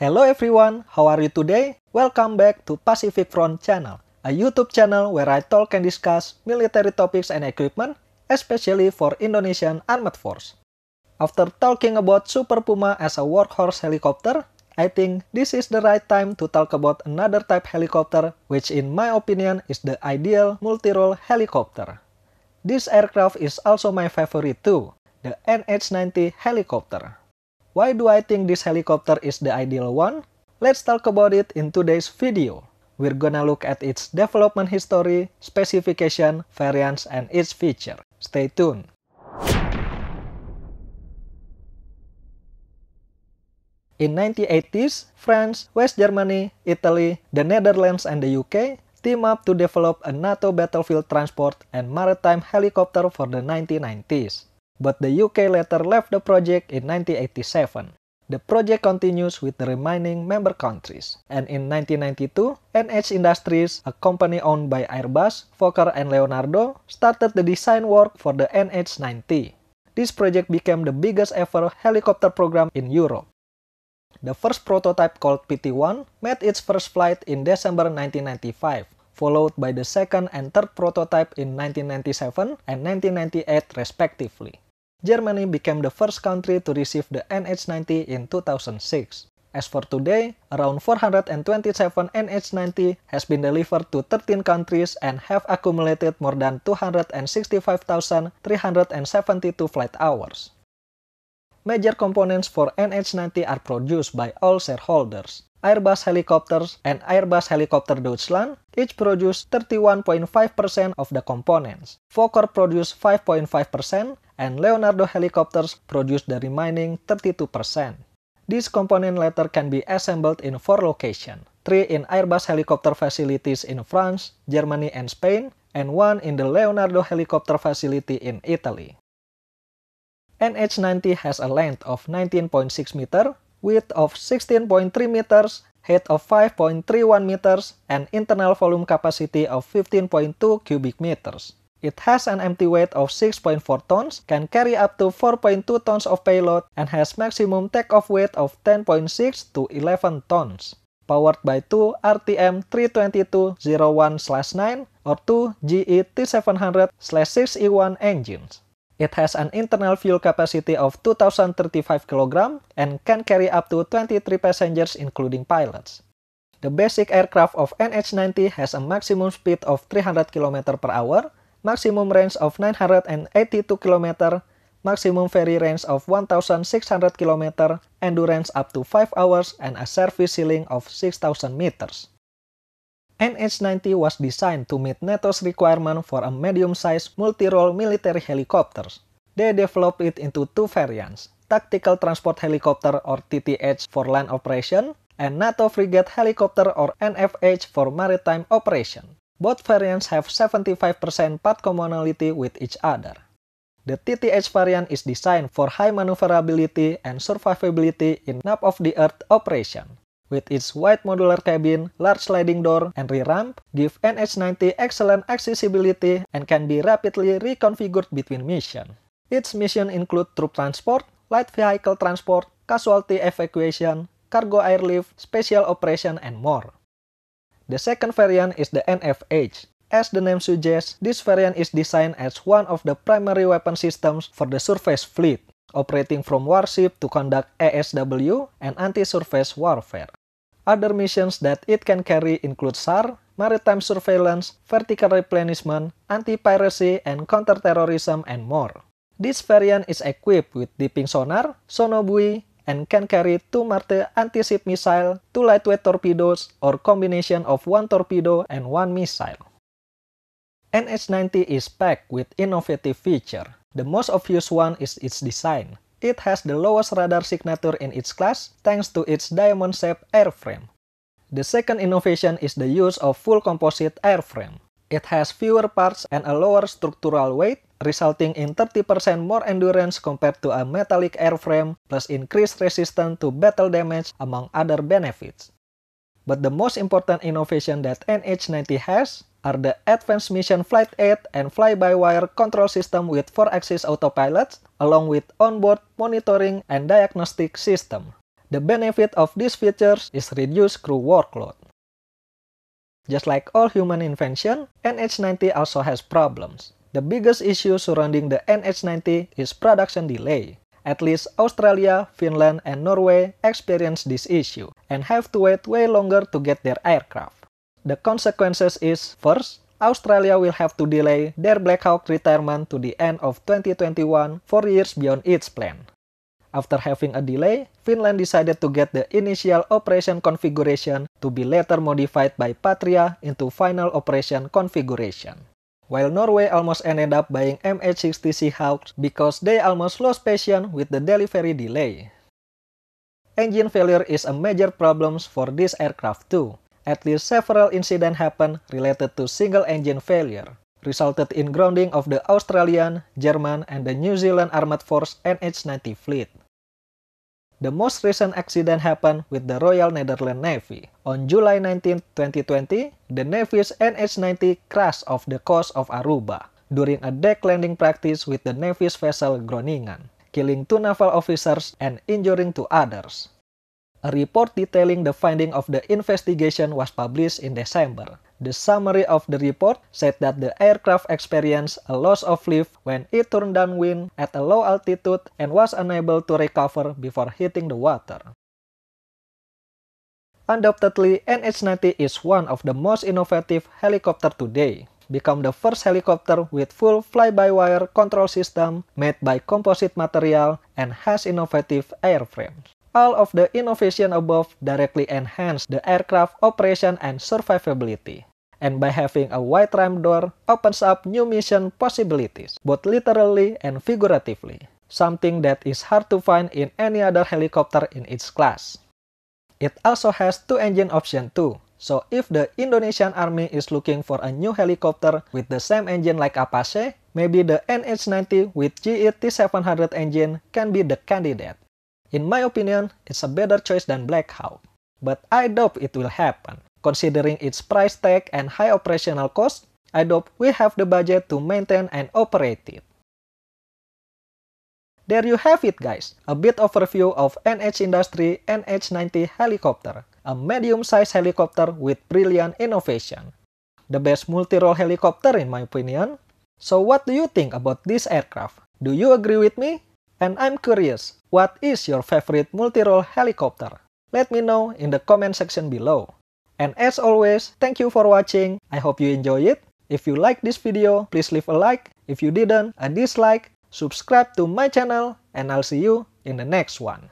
Hello everyone, how are you today? Welcome back to Pacific Front channel, a YouTube channel where I talk and discuss military topics and equipment, especially for Indonesian Armed Force. After talking about Super Puma as a workhorse helicopter, I think this is the right time to talk about another type helicopter, which in my opinion is the ideal multi-role helicopter. This aircraft is also my favorite too, the NH-90 helicopter. Why do I think this helicopter is the ideal one? Let's talk about it in today's video. We're gonna look at its development history, specification, variants, and its feature. Stay tuned. In 1980s, France, West Germany, Italy, the Netherlands, and the UK team up to develop a NATO battlefield transport and maritime helicopter for the 1990s. but the UK later left the project in 1987. The project continues with the remaining member countries. And in 1992, NH Industries, a company owned by Airbus, Fokker and Leonardo, started the design work for the NH-90. This project became the biggest ever helicopter program in Europe. The first prototype called PT-1 made its first flight in December 1995, followed by the second and third prototype in 1997 and 1998 respectively. Germany became the first country to receive the NH90 in 2006. As for today, around 427 NH90 has been delivered to 13 countries and have accumulated more than 265,372 flight hours. Major components for NH90 are produced by all shareholders. Airbus helicopters and Airbus Helicopter Deutschland each produce 31.5% of the components. Fokker produced 5.5% and Leonardo helicopters produced the remaining 32%. This component later can be assembled in four locations, three in Airbus helicopter facilities in France, Germany, and Spain, and one in the Leonardo helicopter facility in Italy. NH-90 has a length of 19.6 meter width of 16.3 meters, height of 5.31 meters, and internal volume capacity of 15.2 cubic meters. It has an empty weight of 6.4 tons, can carry up to 4.2 tons of payload, and has maximum takeoff weight of 10.6 to 11 tons. Powered by two RTM 32201 9 or two GE T700-6E1 engines. It has an internal fuel capacity of 2,035 kg and can carry up to 23 passengers including pilots. The basic aircraft of NH-90 has a maximum speed of 300 km per hour, maximum range of 982 km, maximum ferry range of 1,600 km, endurance up to 5 hours, and a service ceiling of 6,000 meters. MH-90 was designed to meet NATO's requirement for a medium-sized multi-role military helicopter. They developed it into two variants, Tactical Transport Helicopter or TTH for land operation, and NATO Frigate Helicopter or NFH for maritime operation. Both variants have 75% part commonality with each other. The TTH variant is designed for high maneuverability and survivability in nap-of-the-earth operation. With its wide modular cabin, large sliding door, and rear ramp, give NH90 excellent accessibility and can be rapidly reconfigured between missions. Its mission include troop transport, light vehicle transport, casualty evacuation, cargo airlift, special operation, and more. The second variant is the NFH. As the name suggests, this variant is designed as one of the primary weapon systems for the surface fleet, operating from warship to conduct ASW and anti-surface warfare. Other missions that it can carry include SAR, maritime surveillance, vertical replenishment, anti-piracy, and counter-terrorism, and more. This variant is equipped with dipping sonar, sonobuoy, and can carry two Marte anti-ship missile, two lightweight torpedoes, or combination of one torpedo and one missile. NH-90 is packed with innovative feature. The most obvious one is its design. It has the lowest radar signature in its class thanks to its diamond-shaped airframe. The second innovation is the use of full composite airframe. It has fewer parts and a lower structural weight, resulting in 30% more endurance compared to a metallic airframe, plus increased resistance to battle damage, among other benefits. But the most important innovation that NH90 has are the Advanced Mission Flight aid and fly-by-wire control system with 4-axis autopilot, along with onboard monitoring and diagnostic system. The benefit of these features is reduced crew workload. Just like all human invention, NH90 also has problems. The biggest issue surrounding the NH90 is production delay. At least Australia, Finland, and Norway experience this issue and have to wait way longer to get their aircraft. The consequences is, first, Australia will have to delay their Black Hawk retirement to the end of 2021, four years beyond its plan. After having a delay, Finland decided to get the initial operation configuration to be later modified by Patria into final operation configuration. While Norway almost ended up buying MH-60 Seahawks because they almost lost patience with the delivery delay. Engine failure is a major problem for this aircraft too, at least several incidents happened related to single-engine failure, resulted in grounding of the Australian, German, and the New Zealand Armed Force NH-90 fleet. The most recent accident happened with the Royal Netherlands Navy. On July 19, 2020, the Navy's NH-90 crashed off the coast of Aruba during a deck landing practice with the Navy's vessel Groningen, killing two naval officers and injuring two others. A report detailing the finding of the investigation was published in December. The summary of the report said that the aircraft experienced a loss of lift when it turned downwind at a low altitude and was unable to recover before hitting the water. Undoubtedly, NH-90 is one of the most innovative helicopters today become the first helicopter with full fly-by-wire control system made by composite material and has innovative airframes all of the innovation above directly enhance the aircraft operation and survivability. And by having a wide ramp door opens up new mission possibilities, both literally and figuratively, something that is hard to find in any other helicopter in its class. It also has two engine option too, so if the Indonesian army is looking for a new helicopter with the same engine like Apache, maybe the NH-90 with GE T700 engine can be the candidate. In my opinion, it's a better choice than Black Hawk, but I doubt it will happen. Considering its price tag and high operational cost, I doubt we have the budget to maintain and operate it. There you have it guys, a bit overview of NH Industry NH90 helicopter, a medium-sized helicopter with brilliant innovation. The best multi-role helicopter in my opinion. So what do you think about this aircraft? Do you agree with me? And I'm curious, what is your favorite multi-role helicopter? Let me know in the comment section below. And as always, thank you for watching. I hope you enjoy it. If you like this video, please leave a like. If you didn't, a dislike. Subscribe to my channel and I'll see you in the next one.